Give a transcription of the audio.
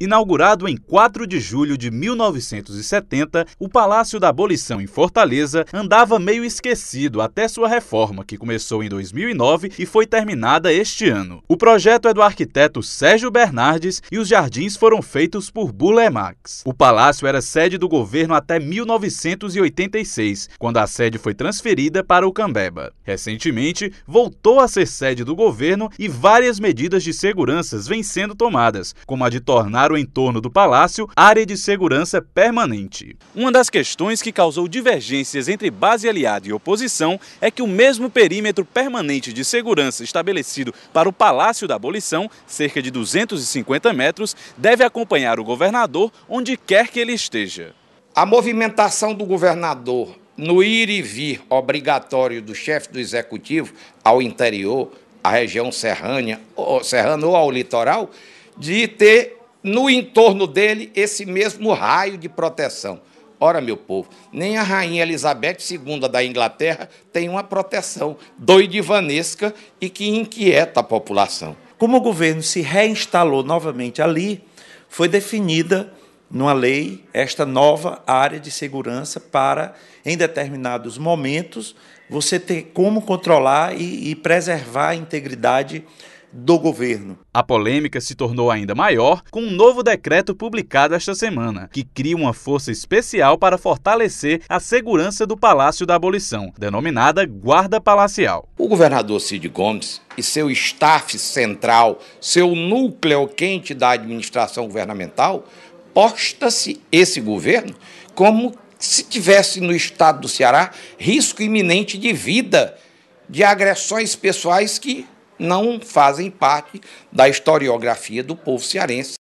Inaugurado em 4 de julho de 1970, o Palácio da Abolição em Fortaleza andava meio esquecido até sua reforma, que começou em 2009 e foi terminada este ano. O projeto é do arquiteto Sérgio Bernardes e os jardins foram feitos por Bulemax. O palácio era sede do governo até 1986, quando a sede foi transferida para o Cambeba. Recentemente, voltou a ser sede do governo e várias medidas de segurança vêm sendo tomadas, como a de tornar o entorno do palácio área de segurança permanente. Uma das questões que causou divergências entre base aliada e oposição é que o mesmo perímetro permanente de segurança estabelecido para o Palácio da Abolição, cerca de 250 metros, deve acompanhar o governador onde quer que ele esteja. A movimentação do governador no ir e vir obrigatório do chefe do executivo ao interior, à região serrânea, ou serrana ou ao litoral, de ter no entorno dele esse mesmo raio de proteção. Ora, meu povo, nem a rainha Elizabeth II da Inglaterra tem uma proteção doidivanesca e que inquieta a população. Como o governo se reinstalou novamente ali, foi definida numa lei esta nova área de segurança para, em determinados momentos, você ter como controlar e, e preservar a integridade do governo. A polêmica se tornou ainda maior com um novo decreto publicado esta semana, que cria uma força especial para fortalecer a segurança do Palácio da Abolição, denominada Guarda Palacial. O governador Cid Gomes e seu staff central, seu núcleo quente da administração governamental, posta-se esse governo como se tivesse no estado do Ceará risco iminente de vida, de agressões pessoais que não fazem parte da historiografia do povo cearense.